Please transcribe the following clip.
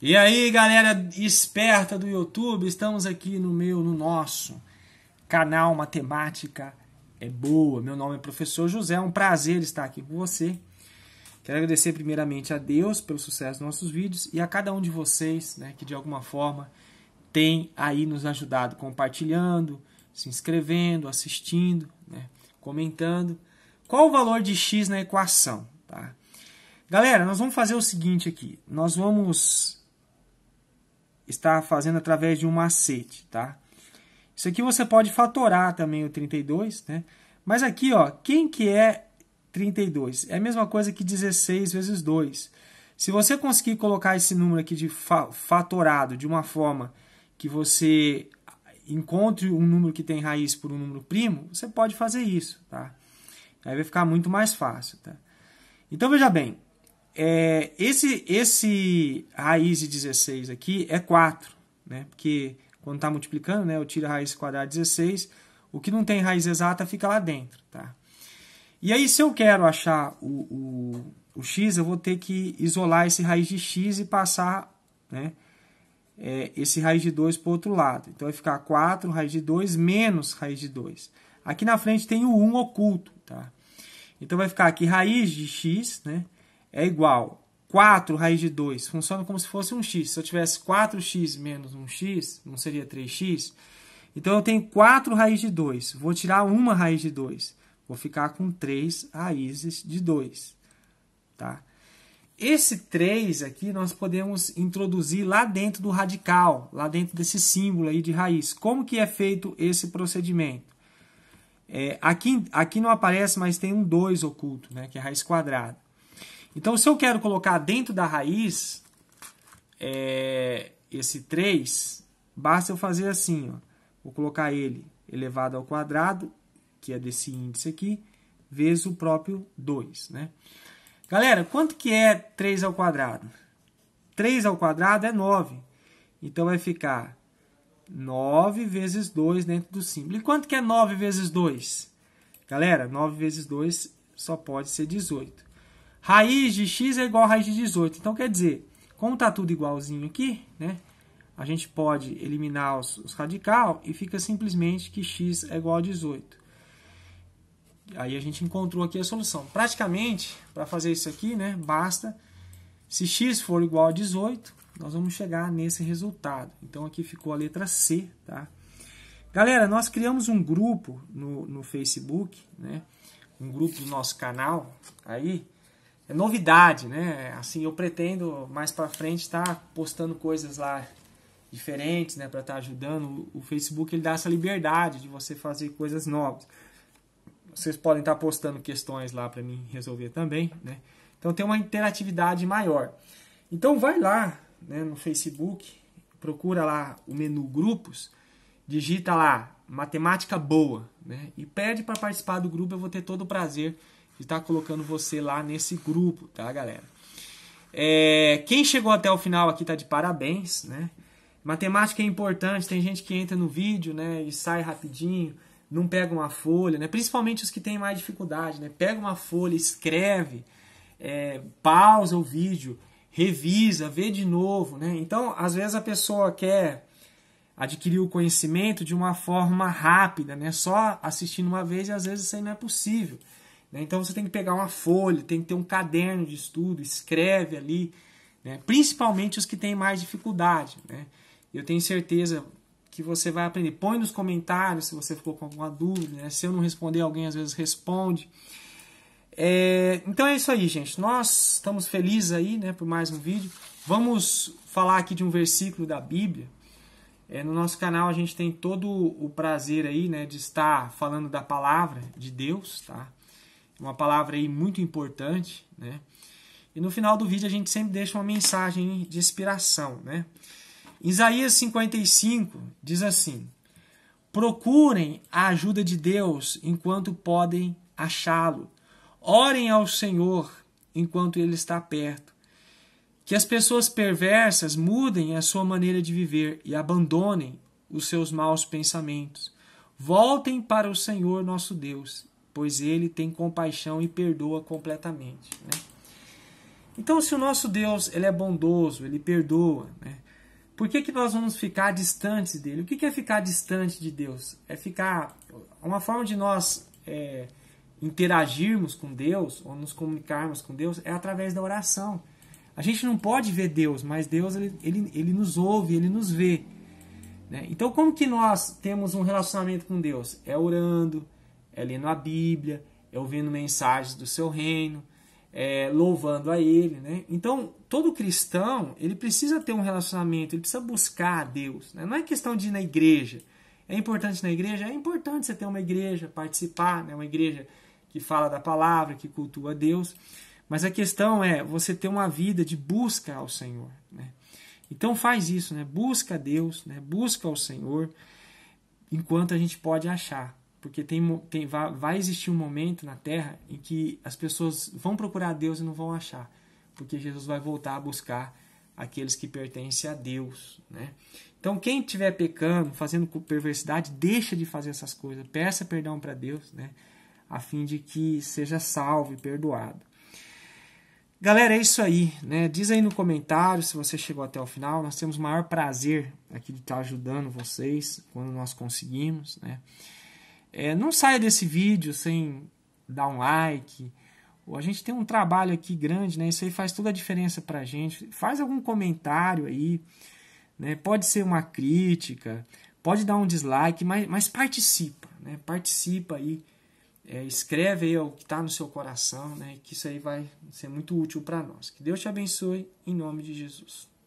E aí, galera esperta do YouTube, estamos aqui no meu, no nosso canal Matemática é Boa. Meu nome é professor José, é um prazer estar aqui com você. Quero agradecer primeiramente a Deus pelo sucesso dos nossos vídeos e a cada um de vocês, né, que de alguma forma tem aí nos ajudado compartilhando, se inscrevendo, assistindo, né, comentando. Qual o valor de x na equação, tá? Galera, nós vamos fazer o seguinte aqui. Nós vamos está fazendo através de um macete, tá? Isso aqui você pode fatorar também o 32, né? Mas aqui, ó, quem que é 32? É a mesma coisa que 16 vezes 2. Se você conseguir colocar esse número aqui de fatorado de uma forma que você encontre um número que tem raiz por um número primo, você pode fazer isso, tá? Aí vai ficar muito mais fácil, tá? Então veja bem, é, esse, esse raiz de 16 aqui é 4, né? Porque quando está multiplicando, né, eu tiro a raiz quadrada de 16, o que não tem raiz exata fica lá dentro, tá? E aí, se eu quero achar o, o, o x, eu vou ter que isolar esse raiz de x e passar né, é, esse raiz de 2 para o outro lado. Então, vai ficar 4 raiz de 2 menos raiz de 2. Aqui na frente tem o 1 oculto, tá? Então, vai ficar aqui raiz de x, né? é igual 4 raiz de 2 funciona como se fosse um x. Se eu tivesse 4x menos 1x, não seria 3x? Então eu tenho 4 raiz de 2. Vou tirar uma raiz de 2. Vou ficar com 3 raízes de 2. Tá? Esse 3 aqui nós podemos introduzir lá dentro do radical, lá dentro desse símbolo aí de raiz. Como que é feito esse procedimento? É, aqui, aqui não aparece, mas tem um 2 oculto, né, que é a raiz quadrada. Então, se eu quero colocar dentro da raiz é, esse 3, basta eu fazer assim. Ó. Vou colocar ele elevado ao quadrado, que é desse índice aqui, vezes o próprio 2. Né? Galera, quanto que é 3 ao quadrado? 3 ao quadrado é 9. Então, vai ficar 9 vezes 2 dentro do símbolo. E quanto que é 9 vezes 2? Galera, 9 vezes 2 só pode ser 18. Raiz de x é igual a raiz de 18. Então, quer dizer, como está tudo igualzinho aqui, né? A gente pode eliminar os, os radical e fica simplesmente que x é igual a 18. Aí a gente encontrou aqui a solução. Praticamente, para fazer isso aqui, né, basta, se x for igual a 18, nós vamos chegar nesse resultado. Então, aqui ficou a letra C, tá? Galera, nós criamos um grupo no, no Facebook, né? Um grupo do nosso canal aí, é novidade, né? Assim, eu pretendo mais para frente estar tá postando coisas lá diferentes, né, para estar tá ajudando. O Facebook ele dá essa liberdade de você fazer coisas novas. Vocês podem estar tá postando questões lá para mim resolver também, né? Então tem uma interatividade maior. Então vai lá, né, no Facebook, procura lá o menu grupos, digita lá matemática boa, né? E pede para participar do grupo, eu vou ter todo o prazer de estar tá colocando você lá nesse grupo, tá, galera? É, quem chegou até o final aqui tá de parabéns, né? Matemática é importante, tem gente que entra no vídeo, né, e sai rapidinho, não pega uma folha, né? Principalmente os que têm mais dificuldade, né? Pega uma folha, escreve, é, pausa o vídeo, revisa, vê de novo, né? Então, às vezes a pessoa quer adquirir o conhecimento de uma forma rápida, né? Só assistindo uma vez e às vezes isso aí não é possível. Né? Então você tem que pegar uma folha, tem que ter um caderno de estudo, escreve ali, né? principalmente os que têm mais dificuldade. Né? Eu tenho certeza que você vai aprender. Põe nos comentários se você ficou com alguma dúvida. Né? Se eu não responder, alguém às vezes responde. É, então é isso aí, gente. Nós estamos felizes aí, né, por mais um vídeo. Vamos falar aqui de um versículo da Bíblia. É, no nosso canal a gente tem todo o prazer aí, né, de estar falando da palavra de Deus, tá? uma palavra aí muito importante, né? E no final do vídeo a gente sempre deixa uma mensagem de inspiração, né? Isaías 55 diz assim: Procurem a ajuda de Deus enquanto podem achá-lo. Orem ao Senhor enquanto ele está perto. Que as pessoas perversas mudem a sua maneira de viver e abandonem os seus maus pensamentos. Voltem para o Senhor nosso Deus pois ele tem compaixão e perdoa completamente. Né? Então, se o nosso Deus ele é bondoso, ele perdoa, né? por que, que nós vamos ficar distantes dele? O que, que é ficar distante de Deus? É ficar. Uma forma de nós é, interagirmos com Deus, ou nos comunicarmos com Deus, é através da oração. A gente não pode ver Deus, mas Deus ele, ele, ele nos ouve, ele nos vê. Né? Então, como que nós temos um relacionamento com Deus? É orando, é lendo a Bíblia, é ouvindo mensagens do seu reino, é louvando a Ele, né? Então, todo cristão, ele precisa ter um relacionamento, ele precisa buscar a Deus, né? Não é questão de ir na igreja. É importante na igreja? É importante você ter uma igreja, participar, né? Uma igreja que fala da palavra, que cultua Deus. Mas a questão é você ter uma vida de busca ao Senhor, né? Então faz isso, né? Busca Deus, né? Busca ao Senhor enquanto a gente pode achar. Porque tem, tem, vai, existir um momento na Terra em que as pessoas vão procurar Deus e não vão achar. Porque Jesus vai voltar a buscar aqueles que pertencem a Deus. Né? Então, quem estiver pecando, fazendo perversidade, deixa de fazer essas coisas. Peça perdão para Deus, né? a fim de que seja salvo e perdoado. Galera, é isso aí. Né? Diz aí no comentário se você chegou até o final. Nós temos o maior prazer aqui de estar ajudando vocês quando nós conseguimos. Né? É, não saia desse vídeo sem dar um like. A gente tem um trabalho aqui grande, né? Isso aí faz toda a diferença pra gente. Faz algum comentário aí, né? Pode ser uma crítica, pode dar um dislike, mas, mas participa, né? Participa aí, é, escreve aí o que está no seu coração, né? Que isso aí vai ser muito útil para nós. Que Deus te abençoe, em nome de Jesus.